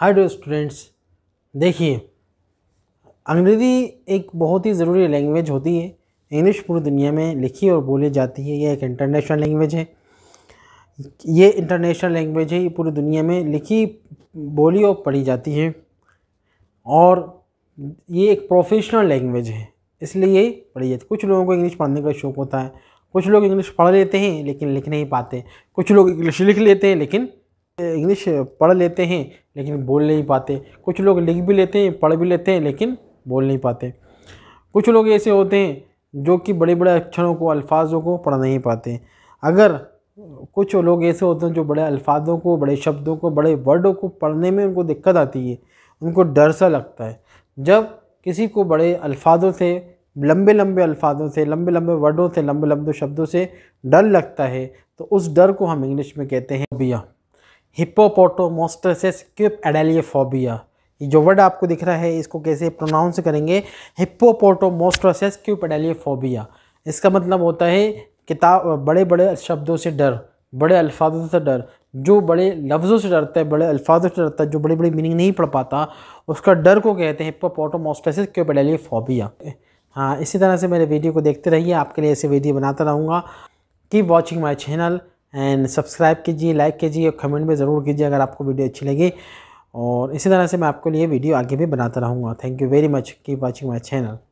hi do students देखिए अंग्रेज़ी एक बहुत ही ज़रूरी लैंग्वेज होती है इंग्लिश पूरी दुनिया में लिखी और बोली जाती है यह एक इंटरनेशनल लैंग्वेज है ये इंटरनेशनल लैंग्वेज है ये पूरी दुनिया में लिखी बोली और पढ़ी जाती है और ये एक प्रोफेशनल लैंग्वेज है इसलिए ये पढ़ी जाती है कुछ लोगों को इंग्लिश पढ़ने का शौक़ होता है कुछ लोग इंग्लिश पढ़ लेते हैं लेकिन लिख नहीं पाते कुछ लोग इंग्लिश लिख लेते हैं लेकिन इंग्लिश पढ़ लेते हैं लेकिन बोल नहीं पाते कुछ लोग लिख भी लेते हैं पढ़ भी लेते हैं लेकिन बोल नहीं पाते कुछ लोग ऐसे होते हैं जो कि बड़े बड़े अक्षरों को अल्फाजों को पढ़ नहीं पाते अगर कुछ लोग ऐसे होते हैं जो बड़े अल्फाजों को बड़े शब्दों को बड़े वर्डों को पढ़ने में उनको दिक्कत आती है उनको डर सा लगता है जब किसी को बड़े अल्फाजों से लंबे लंबे अल्फाजों से लंबे लंबे वर्डों से लंबे लंबे शब्दों से डर लगता है तो उस डर को हम इंग्लिश में कहते हैं बिया हिप्पोपोटोमोस्ट्रेसिस क्यूब एडेलियोफोबिया ये जो वर्ड आपको दिख रहा है इसको कैसे प्रोनाउंस करेंगे हिप्पोपोटोमोस्टोसिस क्यूब एडेलियोफोबिया इसका मतलब होता है किताब बड़े बड़े शब्दों से डर बड़े अल्फाजों से डर जो बड़े लफ्ज़ों से डरता है बड़े अल्फाजों से डरता है जो बड़ी बड़ी मीनिंग नहीं पढ़ पाता उसका डर को कहते हैं हिप्पोपोटोमोस्ट्रेसिस क्यूब एडेलियोफोबिया हाँ इसी तरह से मेरे वीडियो को देखते रहिए आपके लिए ऐसे वीडियो बनाता रहूँगा keep watching my channel and subscribe कीजिए लाइक कीजिए और कमेंट में ज़रूर कीजिए अगर आपको वीडियो अच्छी लगी और इसी तरह से मैं आपको लिए वीडियो आगे भी बनाता रहूँगा थैंक यू वेरी मच की वॉचिंग माई चैनल